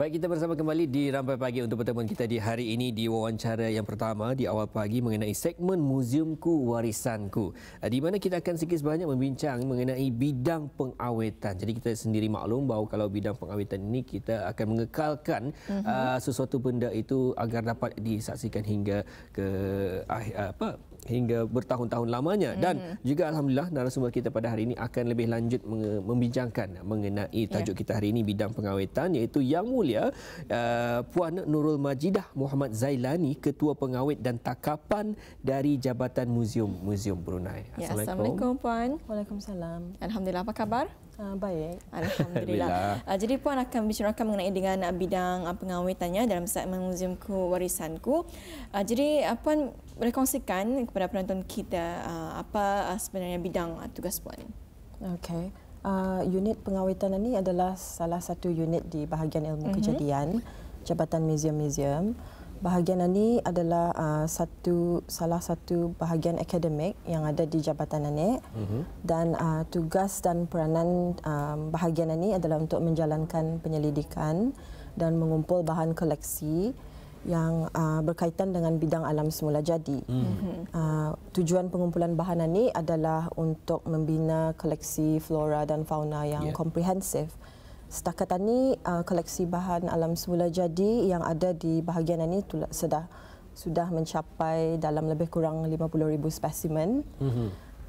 Baik kita bersama kembali di Rampai Pagi untuk pertemuan kita di hari ini di wawancara yang pertama di awal pagi mengenai segmen Muziumku Warisanku eh, di mana kita akan sikit sebanyak membincang mengenai bidang pengawetan. Jadi kita sendiri maklum bahawa kalau bidang pengawetan ini kita akan mengekalkan uh-huh. uh, sesuatu benda itu agar dapat disaksikan hingga ke uh, apa hingga bertahun-tahun lamanya dan mm-hmm. juga alhamdulillah narasumber kita pada hari ini akan lebih lanjut membincangkan mengenai ya. tajuk yeah. kita hari ini bidang pengawetan iaitu yang mulia uh, puan Nurul Majidah Muhammad Zailani ketua pengawet dan takapan dari Jabatan Muzium Muzium Brunei. Ya, Assalamualaikum. Assalamualaikum puan. Waalaikumsalam. Alhamdulillah apa khabar? Uh, baik. Alhamdulillah. uh, jadi puan akan bicarakan mengenai dengan bidang uh, pengawetannya dalam segmen Muzium Warisanku. Uh, jadi uh, puan rekongsikan kepada penonton kita uh, apa uh, sebenarnya bidang uh, tugas puan. Okey. Uh, unit pengawetan ini adalah salah satu unit di bahagian ilmu mm-hmm. kejadian Jabatan Museum-Museum. Bahagian ini adalah uh, satu salah satu bahagian akademik yang ada di Jabatan ini. Mm-hmm. Dan uh, tugas dan peranan um, bahagian ini adalah untuk menjalankan penyelidikan dan mengumpul bahan koleksi yang uh, berkaitan dengan bidang alam semula jadi. hmm Uh, tujuan pengumpulan bahan ini adalah untuk membina koleksi flora dan fauna yang ya. komprehensif. Yeah. Setakat ini uh, koleksi bahan alam semula jadi yang ada di bahagian ini tula, sudah mencapai dalam lebih kurang 50,000 spesimen mm-hmm.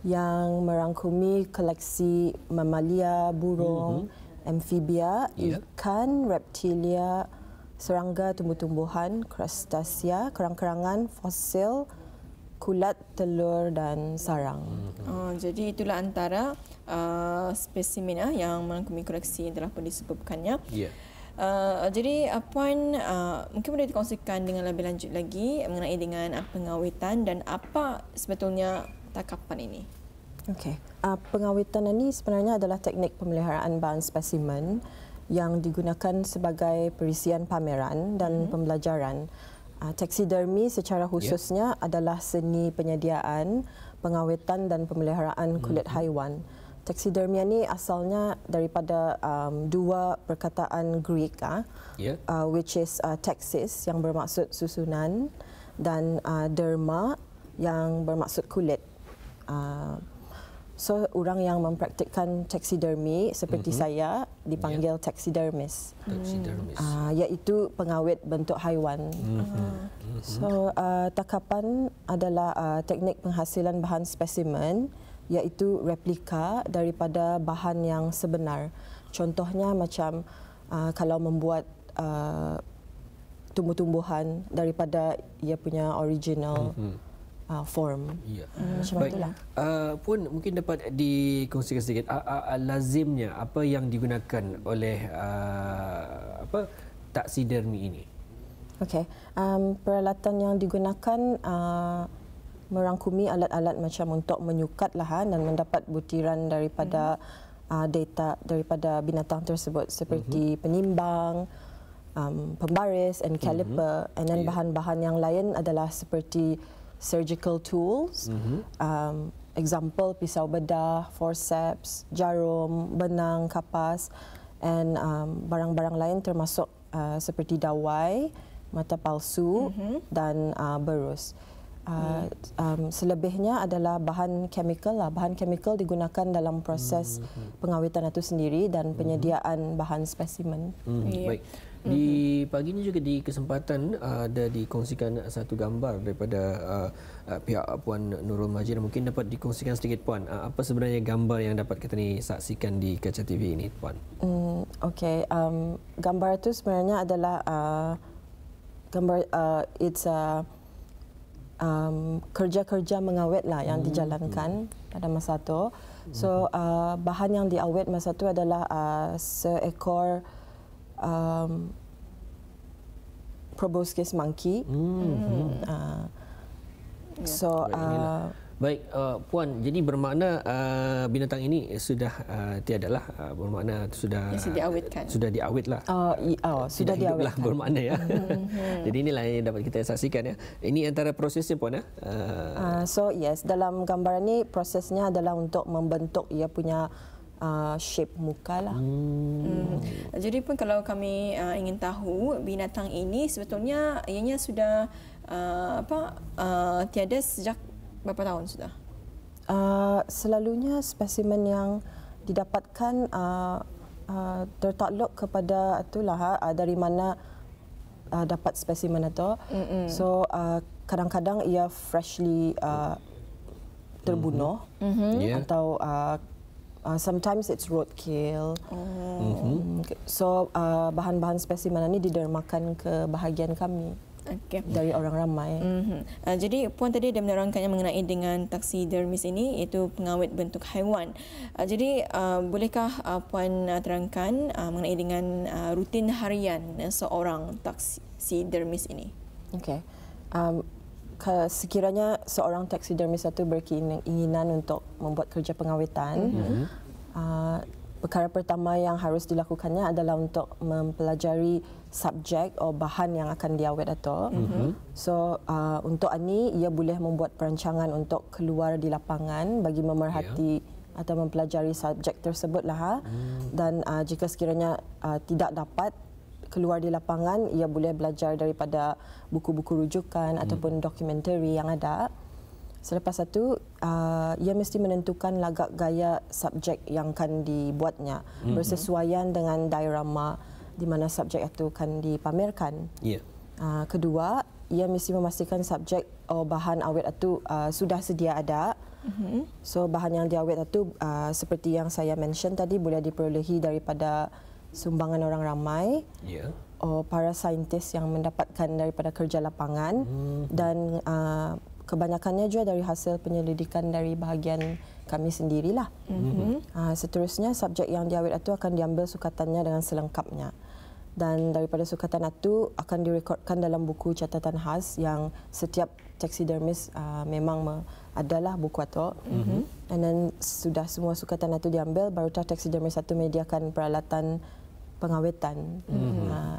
yang merangkumi koleksi mamalia, burung, mm-hmm. amfibia, yeah. ikan, reptilia, serangga tumbuh-tumbuhan, krustasia, kerang-kerangan, fosil, kulat, telur dan sarang. Uh, jadi itulah antara uh, spesimen uh, yang merangkumi koleksi yang telah pun disebabkannya. Yeah. Uh, jadi uh, Puan, uh, mungkin boleh dikongsikan dengan lebih lanjut lagi mengenai dengan uh, pengawetan dan apa sebetulnya takapan ini? Okey. Uh, pengawetan ini sebenarnya adalah teknik pemeliharaan bahan spesimen yang digunakan sebagai perisian pameran dan mm-hmm. pembelajaran. Uh, taxidermy secara khususnya yeah. adalah seni penyediaan, pengawetan dan pemeliharaan mhm. kulit mm-hmm. haiwan. Taxidermy ini asalnya daripada um, dua perkataan Greek, uh, ah, yeah. uh, which is uh, taxis yang bermaksud susunan dan uh, derma yang bermaksud kulit. Uh, So orang yang mempraktikkan taxidermy seperti mm-hmm. saya dipanggil yeah. taxidermist. Taxidermist. Ah uh, iaitu pengawet bentuk haiwan. Mm-hmm. Uh-huh. So uh, takapan adalah uh, teknik penghasilan bahan spesimen yaitu replika daripada bahan yang sebenar. Contohnya macam uh, kalau membuat uh, tumbuh-tumbuhan daripada ia punya original. Mm-hmm uh, form. Ya. Hmm. Baik. Uh, pun mungkin dapat dikongsikan sedikit uh, uh, uh, lazimnya apa yang digunakan oleh uh, apa taksidermi ini. Okey. Um, peralatan yang digunakan uh, merangkumi alat-alat macam untuk menyukat lahan dan mendapat butiran daripada uh, data daripada binatang tersebut seperti uh-huh. penimbang, um, pembaris and caliper uh-huh. and then yeah. bahan-bahan yang lain adalah seperti surgical tools. Mm-hmm. Um, example pisau bedah, forceps, jarum, benang, kapas and um, barang-barang lain termasuk uh, seperti dawai, mata palsu mm-hmm. dan uh, berus. Uh, um, selebihnya adalah bahan kimia lah bahan kimia digunakan dalam proses hmm. hmm, hmm. pengawetan itu sendiri dan hmm. penyediaan hmm. bahan spesimen. Hmm. Yeah. Baik. Di pagi ini juga di kesempatan uh, ada dikongsikan satu gambar daripada uh, uh, pihak Puan Nurul Majid mungkin dapat dikongsikan sedikit Puan uh, apa sebenarnya gambar yang dapat kita ni saksikan di kaca TV ini Puan? Mm, okay, um, gambar itu sebenarnya adalah uh, gambar uh, it's a uh, um, kerja-kerja mengawet lah yang hmm dijalankan hmm. pada masa itu. Hmm. So uh, bahan yang diawet masa itu adalah uh, seekor um, proboscis monkey. Mm-hmm. Uh, ya. so uh, Baik, uh, Puan, jadi bermakna uh, binatang ini eh, sudah uh, tiada lah. Uh, bermakna sudah ya, sudah diawetkan. Sudah diawet lah. Oh, oh sudah, sudah diawetkan. Lah, bermakna ya. Mm-hmm, mm-hmm. jadi inilah yang dapat kita saksikan ya. Ini antara prosesnya Puan ya. Uh, uh, so yes, dalam gambar ini prosesnya adalah untuk membentuk ia punya Uh, shape muka lah. Hmm. Hmm. Jadi pun kalau kami uh, ingin tahu binatang ini sebetulnya ianya sudah uh, apa uh, tiada sejak berapa tahun sudah? Uh, selalunya spesimen yang didapatkan uh, uh, tertakluk kepada itulah ha, uh, dari mana uh, dapat spesimen atau mm-hmm. so uh, kadang-kadang ia freshly uh, terbunuh mm-hmm. mm-hmm. yeah. atau uh, uh, sometimes it's roadkill oh. mm-hmm. so uh, bahan-bahan spesimen ini didermakan ke bahagian kami. Okay. dari orang ramai. Mm-hmm. Uh, jadi puan tadi dah menerangkan yang mengenai dengan taksi dermis ini iaitu pengawet bentuk haiwan. Uh, jadi uh, bolehkah uh, puan uh, terangkan uh, mengenai dengan uh, rutin harian eh, seorang taksi dermis ini? Okey. Um sekiranya seorang taksi dermis satu berkeinginan untuk membuat kerja pengawetan mm-hmm. uh, perkara pertama yang harus dilakukannya adalah untuk mempelajari subjek atau bahan yang akan diawet atau. Mm-hmm. So uh, untuk ani ia boleh membuat perancangan untuk keluar di lapangan bagi memerhati yeah. atau mempelajari subjek tersebut lah. Mm. Dan uh, jika sekiranya uh, tidak dapat keluar di lapangan, ia boleh belajar daripada buku-buku rujukan mm. ataupun dokumentari yang ada. Mm. Selepas satu, uh, ia mesti menentukan lagak gaya subjek yang akan dibuatnya mm-hmm. bersesuaian dengan diorama di mana subjek itu akan dipamerkan. Yeah. Uh, kedua, ia mesti memastikan subjek atau oh, bahan awet itu uh, sudah sedia ada. Mm-hmm. So bahan yang diawet itu uh, seperti yang saya mention tadi boleh diperolehi daripada sumbangan orang ramai. Yeah. Oh, para saintis yang mendapatkan daripada kerja lapangan mm-hmm. dan uh, kebanyakannya juga dari hasil penyelidikan dari bahagian kami sendirilah. Mm-hmm. Uh, seterusnya subjek yang diawet itu akan diambil sukatannya dengan selengkapnya dan daripada sukatan itu akan direkodkan dalam buku catatan khas yang setiap taxidermis uh, ah, memang me- adalah buku itu. Mm-hmm. And then sudah semua sukatan itu diambil, barulah taxidermis itu mediakan peralatan pengawetan. Mm-hmm. Uh,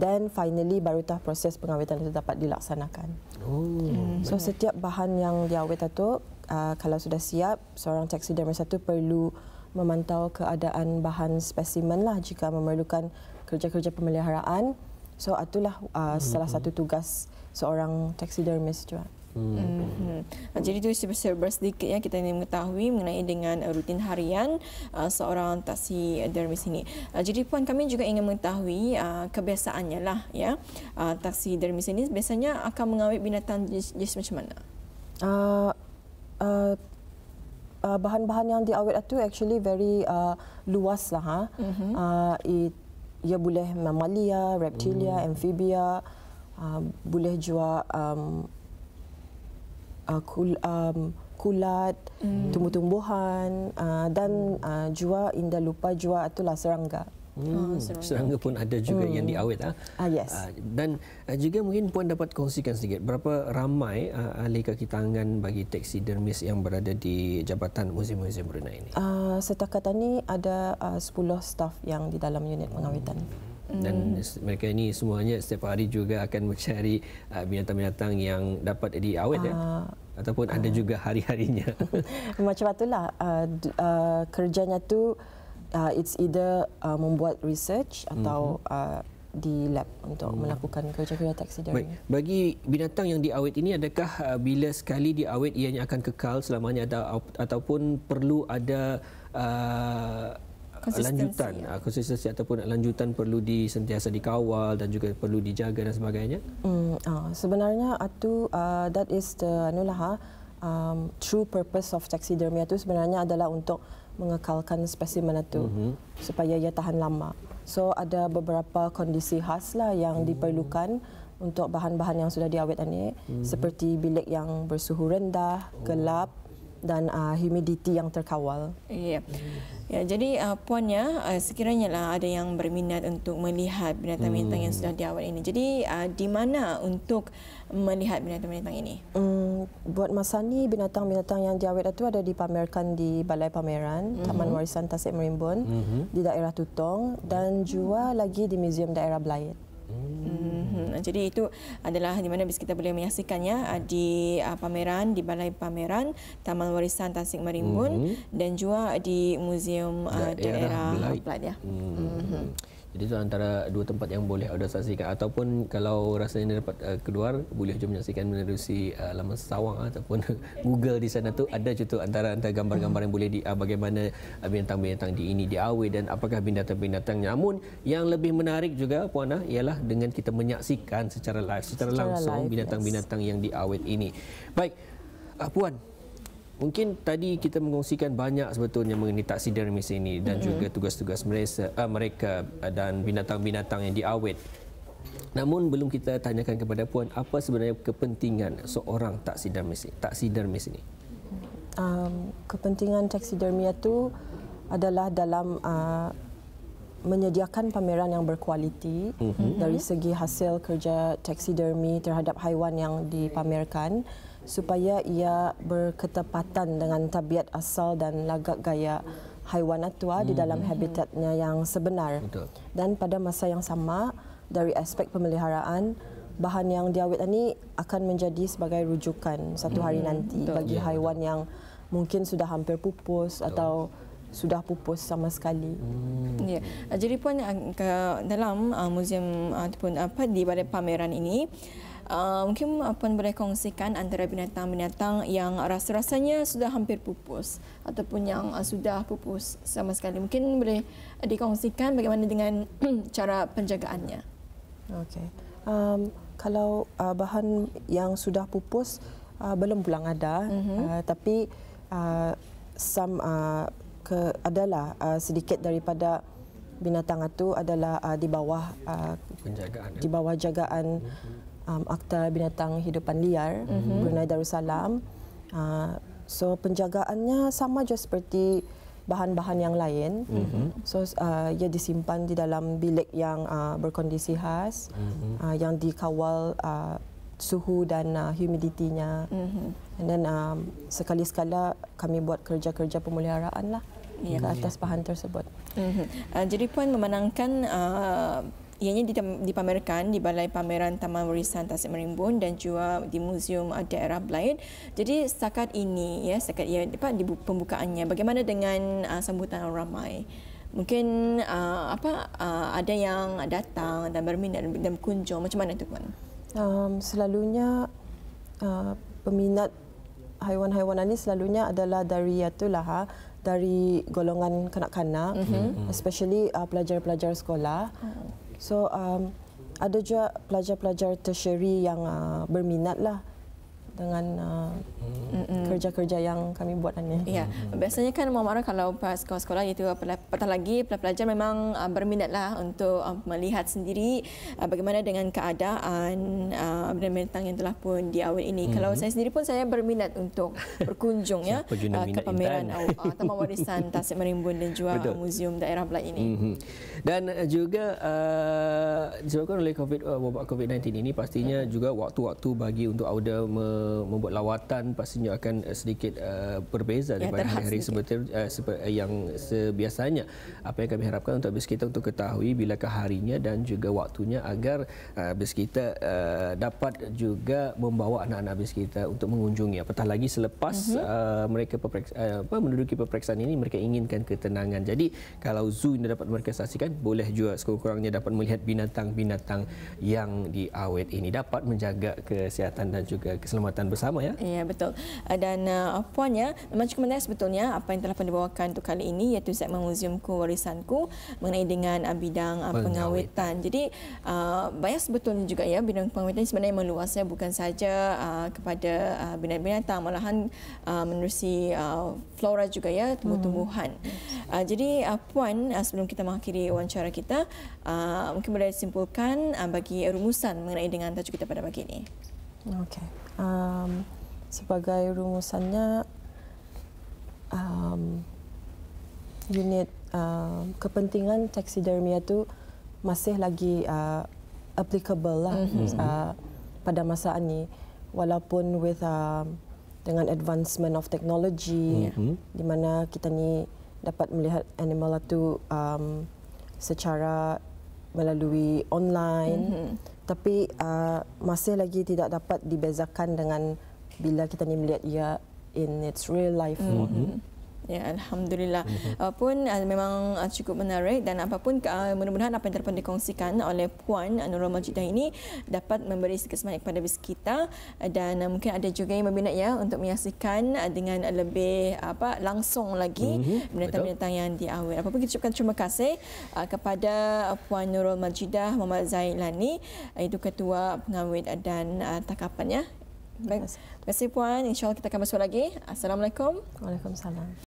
dan ah, uh, finally baru tah proses pengawetan itu dapat dilaksanakan. Oh. Hmm. So setiap bahan yang diawet itu uh, ah, kalau sudah siap seorang taxidermis satu perlu memantau keadaan bahan spesimen lah jika memerlukan kerja-kerja pemeliharaan. So itulah uh, salah hmm. satu tugas seorang taxidermist juga. Hmm. Hmm. Jadi itu sebesar sedikit ya kita ingin mengetahui mengenai dengan uh, rutin harian uh, seorang taksi dermis ini. Uh, jadi puan kami juga ingin mengetahui kebiasaannya lah ya taksi dermis ini biasanya akan mengawet binatang jenis, macam mana? Uh, uh, Uh, bahan-bahan yang diawet itu actually very uh, luas lah. Ha? Mm-hmm. Uh, it, ia boleh mamalia, reptilia, mm. amphibia, uh, boleh juga um, uh, kul, um, kulat, hmm. tumbuh-tumbuhan uh, dan uh, jua inda lupa jua itulah serangga. Hmm, hmm serangga pun ada juga hmm. yang diawet ah. Ah yes. Ah, dan ah, juga mungkin puan dapat kongsikan sedikit berapa ramai uh, ah, ahli kaki tangan bagi teksi dermis yang berada di Jabatan museum-museum Brunei ini. Uh, setakat ini ada uh, 10 staf yang di dalam unit pengawetan. Hmm dan hmm. mereka ini semuanya setiap hari juga akan mencari uh, binatang-binatang yang dapat diawet uh, ya ah. ataupun uh, ada ah. juga hari-harinya macam itulah uh, uh, kerjanya tu uh, it's either uh, membuat research atau mhm. uh, di lab untuk hmm. melakukan kerja-kerja taxidermy. Bagi binatang yang diawet ini adakah uh, bila sekali diawet ianya akan kekal selamanya ada, ataupun perlu ada uh, konsistensi. lanjutan uh, konsistensi ataupun lanjutan perlu di sentiasa dikawal dan juga perlu dijaga dan sebagainya. Mm, uh, sebenarnya itu uh, ah, that is the anulah um, true purpose of taxidermy itu sebenarnya adalah untuk mengekalkan spesimen itu mm-hmm. supaya ia tahan lama. So ada beberapa kondisi khas lah yang mm-hmm. diperlukan untuk bahan-bahan yang sudah diawet ini mm-hmm. seperti bilik yang bersuhu rendah, oh. gelap, dan uh, humidity yang terkawal. Ya. Ya, jadi uh, puannya uh, sekiranya lah ada yang berminat untuk melihat binatang-binatang hmm. yang sudah diawal ini. Jadi uh, di mana untuk melihat binatang-binatang ini? Hmm, buat masa ni binatang-binatang yang diawal itu ada dipamerkan di Balai Pameran hmm. Taman Warisan Tasik Merimbun hmm. di daerah Tutong dan mhm. juga hmm. lagi di Museum Daerah Belait. Hmm. Jadi itu adalah di mana kita boleh menyaksikannya ah, di ah, pameran di Balai Pameran Taman Warisan Tasik Marimbun hmm. dan juga di Museum ah, Daerah, Daerah Belait. Belait ya. Hmm. Hmm. Jadi itu antara dua tempat yang boleh anda saksikan ataupun kalau rasa anda dapat uh, keluar boleh juga menyaksikan melalui uh, eh, laman Sawang ataupun Google di sana tu ada juga antara antara gambar-gambar yang boleh di uh, bagaimana binatang-binatang di ini di Awe dan apakah binatang binatangnya namun yang lebih menarik juga puan ah, ialah dengan kita menyaksikan secara live secara, secara langsung binatang-binatang yes. yang di Awe ini. Baik puan Mungkin tadi kita mengungsikan banyak sebetulnya mengenai taksi dermis ini dan mm-hmm. juga tugas-tugas ah, mereka, uh, ah, mereka dan binatang-binatang yang diawet. Namun belum kita tanyakan kepada puan apa sebenarnya kepentingan seorang taksi dermis ini. Taksi dermis ini. Um, kepentingan taksi dermis itu adalah dalam uh, menyediakan pameran yang berkualiti mm-hmm. dari segi hasil kerja taksidermi terhadap haiwan yang dipamerkan supaya ia berketepatan dengan tabiat asal dan lagak gaya haiwan atua hmm. di dalam hmm. habitatnya yang sebenar. Betul. Dan pada masa yang sama dari aspek pemeliharaan bahan yang diawet ini akan menjadi sebagai rujukan satu hari hmm. nanti hmm. bagi yeah. haiwan yang mungkin sudah hampir pupus Betul. atau sudah pupus sama sekali. Hmm. Ya. Jadi puan dalam uh, muzium uh, ataupun apa di pada pameran ini uh, mungkin Puan boleh kongsikan antara binatang-binatang yang rasa-rasanya sudah hampir pupus ataupun yang uh, sudah pupus sama sekali. Mungkin boleh dikongsikan bagaimana dengan cara penjagaannya. Okey. Um, kalau uh, bahan yang sudah pupus uh, belum pulang ada mm-hmm. uh, tapi uh, some uh, ke adalah uh, sedikit daripada binatang itu adalah uh, di bawah uh, di bawah jagaan mhm um, Akta Binatang Hidupan Liar mm-hmm. Brunei Darussalam. Uh, so penjagaannya sama je seperti bahan-bahan yang lain. Mm-hmm. So uh, ia disimpan di dalam bilik yang uh, berkondisi khas mm-hmm. uh, yang dikawal uh, suhu dan uh, humiditinya. Mhm. And then um sekali sekala kami buat kerja-kerja pemeliharaan lah yeah. ke atas bahan tersebut. Mhm. Uh, jadi puan memenangkan uh, ianya dipamerkan di Balai Pameran Taman Warisan Tasik Merimbun dan juga di Museum Daerah Blaid. Jadi setakat ini ya setakat ia dapat di pembukaannya bagaimana dengan uh, sambutan orang ramai? Mungkin uh, apa uh, ada yang datang dan berminat dan berkunjung macam mana tu kan? Um, selalunya uh, peminat haiwan-haiwan ini selalunya adalah dari itulah ha, dari golongan kanak-kanak mm-hmm. especially uh, pelajar-pelajar sekolah. Mm-hmm. So um, ada juga pelajar-pelajar tertiary yang uh, berminat lah dengan uh, kerja-kerja yang kami buat ni. Ya, biasanya kan mamara kalau pas sekolah, sekolah itu petang lagi pelajar memang uh, berminatlah untuk uh, melihat sendiri uh, bagaimana dengan keadaan uh, dan bentang yang telah pun di awal ini. Mm-hmm. Kalau saya sendiri pun saya berminat untuk berkunjung ya uh, ke pameran atau uh, warisan Tasik Merimbun dan juga Betul. Museum Daerah Belak ini. Mm-hmm. Dan uh, juga uh, disebabkan oleh COVID uh, wabak COVID-19 ini pastinya mm-hmm. juga waktu-waktu bagi untuk auda membuat lawatan pastinya akan eh, sedikit uh, berbeza ya, daripada hari-hari sebetulnya uh, yang sebiasanya. Apa yang kami harapkan untuk biskita untuk ketahui bilakah harinya dan juga waktunya agar uh, biskita uh, dapat juga membawa anak-anak biskita untuk mengunjungi apatah lagi selepas uh-huh. uh, mereka apa uh, menduduki peperiksaan ini mereka inginkan ketenangan. Jadi kalau zoo ini dapat mereka saksikan boleh juga sekurang-kurangnya dapat melihat binatang-binatang yang diawet ini dapat menjaga kesihatan dan juga keselamatan kesihatan bersama ya. Ya betul. Eh, dan uh, puannya memang cukup menarik sebetulnya apa yang telah pun dibawakan untuk kali ini iaitu segmen Museumku Warisanku mengenai dengan uh, bidang uh, pengawetan. Jadi uh, banyak sebetulnya juga ya bidang pengawetan sebenarnya meluasnya bukan saja uh, kepada uh, binatang-binatang malahan uh, menerusi uh, flora juga ya tumbuh-tumbuhan. Hmm. Uh, jadi uh, puan uh, sebelum kita mengakhiri wawancara kita uh, mungkin boleh disimpulkan uh, bagi rumusan mengenai dengan tajuk kita pada pagi ini. Okay um, sebagai rumusannya um, unit uh, kepentingan taksidermia itu masih lagi uh, applicable lah mm-hmm. uh, pada masa ini walaupun with um, dengan advancement of technology mm-hmm. di mana kita ni dapat melihat animal itu um, secara melalui online mm-hmm tapi uh, masih lagi tidak dapat dibezakan dengan bila kita ni melihat ia in its real life. Mm-hmm. Ya, Alhamdulillah. Uh-huh. Pun uh, memang uh, cukup menarik dan apapun uh, mudah-mudahan apa yang terpun dikongsikan oleh Puan Nurul Majidah ini dapat memberi sedikit semangat kepada kita uh, dan uh, mungkin ada juga yang berminat ya untuk menyaksikan uh, dengan lebih apa langsung lagi mhm, uh-huh. binatang-binatang yang diawal. Apa pun kita ucapkan terima kasih uh, kepada uh, Puan Nurul Majidah Muhammad Zainani uh, itu ketua pengawet dan uh, takapannya. Baik. Terima kasih Puan. InsyaAllah kita akan masuk lagi. Assalamualaikum. Waalaikumsalam.